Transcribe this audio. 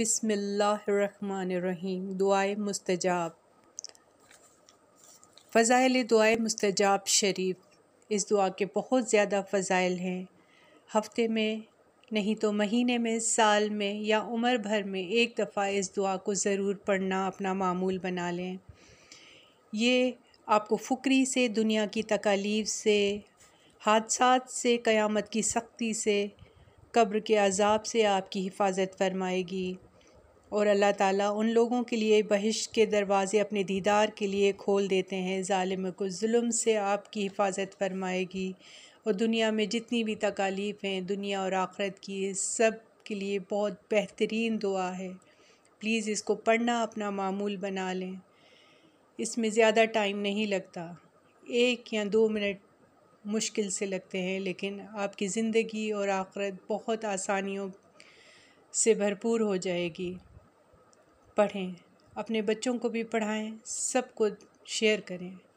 बिसमीम दुआए मुस्तजाब फ़ज़ाइल दुआए मुस्तजाब शरीफ इस दुआ के बहुत ज़्यादा फ़ज़ाइल हैं हफ्ते में नहीं तो महीने में साल में या उम्र भर में एक दफ़ा इस दुआ को ज़रूर पढ़ना अपना मामूल बना लें ये आपको फ़ुकरी से दुनिया की तकालीफ से हादसा से क़यामत की सख्ती से कब्र के अजाब से आपकी हिफाजत फरमाएगी और अल्लाह ताला उन लोगों के लिए बहिश के दरवाज़े अपने दीदार के लिए खोल देते हैं ालिम को जुल्म से आपकी हिफाजत फरमाएगी और दुनिया में जितनी भी तकालीफ़ हैं दुनिया और आखरत की सब के लिए बहुत बेहतरीन दुआ है प्लीज़ इसको पढ़ना अपना मामूल बना लें इसमें ज़्यादा टाइम नहीं लगता एक या दो मिनट मुश्किल से लगते हैं लेकिन आपकी ज़िंदगी और आखरत बहुत आसानियों से भरपूर हो जाएगी पढ़ें अपने बच्चों को भी पढ़ाएँ सबको शेयर करें